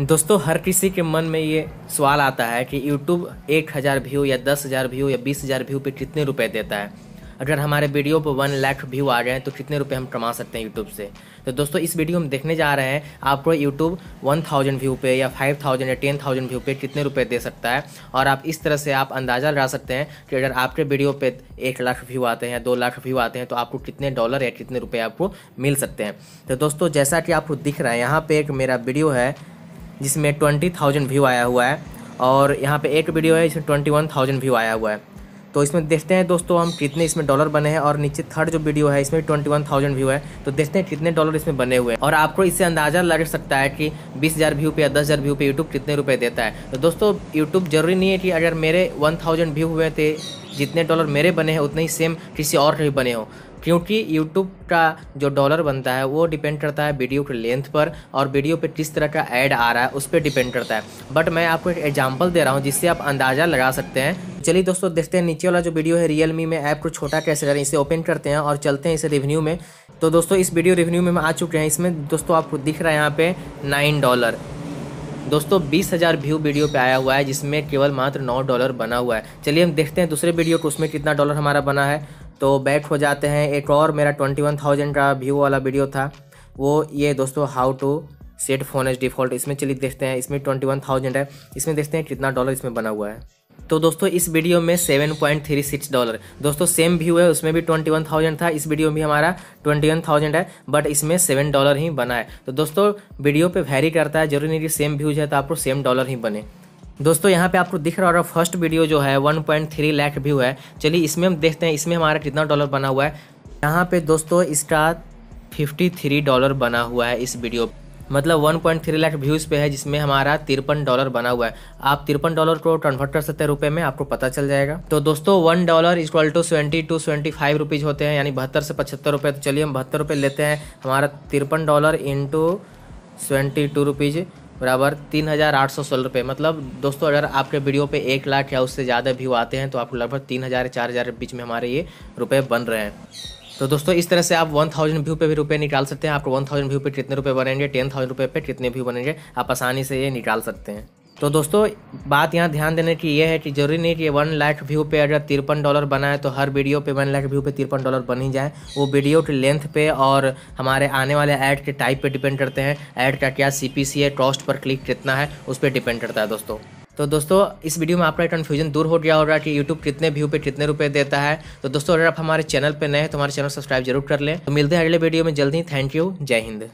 दोस्तों हर किसी के मन में ये सवाल आता है कि YouTube एक हज़ार व्यू या दस हज़ार व्यू या बीस हज़ार व्यू पे कितने रुपए देता है अगर हमारे वीडियो पर वन लाख व्यू आ जाए तो कितने रुपए हम कमा सकते हैं YouTube से तो दोस्तों इस वीडियो में देखने जा रहे हैं आपको YouTube वन थाउजेंड व्यू पे या फाइव थाउजेंड या टेन थाउजेंड व्यू पे कितने रुपए दे सकता है और आप इस तरह से आप अंदाज़ा लगा सकते हैं कि अगर आपके वीडियो पे एक लाख व्यू आते हैं दो लाख व्यू आते हैं तो आपको कितने डॉलर या कितने रुपये आपको मिल सकते हैं तो दोस्तों जैसा कि आपको दिख रहा है यहाँ पर एक मेरा वीडियो है जिसमें ट्वेंटी थाउजेंड व्यू आया हुआ है और यहाँ पे एक वीडियो है जिसमें ट्वेंटी वन थाउजेंड व्यू आया हुआ है तो इसमें देखते हैं दोस्तों हम कितने इसमें डॉलर बने हैं और नीचे थर्ड जो वीडियो है इसमें ट्वेंटी वन थाउजेंड व्यू है तो देखते हैं कितने डॉलर इसमें बने हुए हैं और आपको इससे अंदाज़ा लग सकता है कि बीस हज़ार व्यू पे या दस हज़ार व्यू पे यूट्यूब कितने रुपए देता है तो दोस्तों यूट्यूब ज़रूरी नहीं है कि अगर मेरे वन थाउजेंड व्यू हुए थे जितने डॉलर मेरे बने हैं उतने ही सेम किसी और के भी बने हो क्योंकि यूट्यूब का जो डॉलर बनता है वो डिपेंड करता है वीडियो के लेंथ पर और वीडियो पर किस तरह का ऐड आ रहा है उस पर डिपेंड करता है बट मैं आपको एक एग्जाम्पल दे रहा हूँ जिससे आप अंदाज़ा लगा सकते हैं चलिए दोस्तों देखते हैं नीचे वाला जो वीडियो है रियल मी में ऐप को छोटा कैसे करें इसे ओपन करते हैं और चलते हैं इसे रिव्यू में तो दोस्तों इस वीडियो रिव्यू में हम आ चुके हैं इसमें दोस्तों आपको दिख रहा है यहाँ पे नाइन डॉलर दोस्तों बीस हज़ार व्यू वीडियो पे आया हुआ है जिसमें केवल मात्र नौ डॉलर बना हुआ है चलिए हम देखते हैं दूसरे वीडियो को उसमें कितना डॉलर हमारा बना है तो बैक हो जाते हैं एक और मेरा ट्वेंटी वन थाउजेंड का व्यू वाला वीडियो था वो ये दोस्तों how to set phone as default इसमें चलिए देखते हैं इसमें ट्वेंटी वन थाउजेंड है इसमें देखते हैं कितना डॉलर इसमें बना हुआ है तो दोस्तों इस वीडियो में 7.36 डॉलर दोस्तों सेम व्यू है उसमें भी 21,000 था इस वीडियो में ट्वेंटी हमारा 21,000 है बट इसमें 7 डॉलर ही बना है तो दोस्तों वीडियो पे वेरी करता है जरूरी नहीं कि सेम व्यूज है तो आपको सेम डॉलर ही बने दोस्तों यहाँ पे आपको दिख रहा होगा फर्स्ट वीडियो जो है 1.3 लाख व्यू है चलिए इसमें हम देखते हैं इसमें हमारा कितना डॉलर बना हुआ है यहाँ पे दोस्तों इसका 53 डॉलर बना हुआ है इस वीडियो मतलब 1.3 लाख व्यूज़ पे है जिसमें हमारा तिरपन डॉलर बना हुआ है आप तिरपन डॉलर को कन्वर्ट कर सकते हैं रुपये में आपको पता चल जाएगा तो दोस्तों one dollar equal to twenty two twenty five rupees होते हैं यानी बहत्तर से पचहत्तर रुपये तो चलिए हम बहत्तर रुपये लेते हैं हमारा तिरपन dollar into seventy two rupees बराबर तीन हज़ार आठ सौ सोलह रुपये मतलब दोस्तों अगर आपके वीडियो पे एक लाख या उससे ज़्यादा व्यू आते हैं तो आपको लगभग तीन हज़ार चार हज़ार के बीच में हमारे ये रुपये बन रहे हैं तो दोस्तों इस तरह से आप वन थाउजेंड व्यू पे भी रुपये निकाल सकते हैं आपको वन थाउजेंड व्यू पे कितने रुपये बनेंगे टेन थाउजेंड रुपये पे कितने व्यू बनेंगे आप आसानी से ये निकाल सकते हैं तो दोस्तों बात यहाँ ध्यान देने की ये है कि जरूरी नहीं कि वन लाख व्यू पे अगर तिरपन डॉलर बनाए तो हर वीडियो पे वन लाख व्यू पे तिरपन डॉलर बन ही जाए वो वीडियो के लेंथ पे और हमारे आने वाले ऐड के टाइप पे डिपेंड करते हैं ऐड का क्या सी पी सी है कॉस्ट पर क्लिक कितना है उस पर डिपेंड करता है दोस्तों तो दोस्तों इस वीडियो में आपका कन्फ्यूजन दूर हो गया होगा कि यूट्यूब कितने व्यू पे कितने रुपए देता है तो दोस्तों अगर आप हमारे चैनल पे नए हैं तो हमारे चैनल सब्सक्राइब जरूर कर लें तो मिलते हैं अगले वीडियो में जल्दी थैंक यू जय हिंद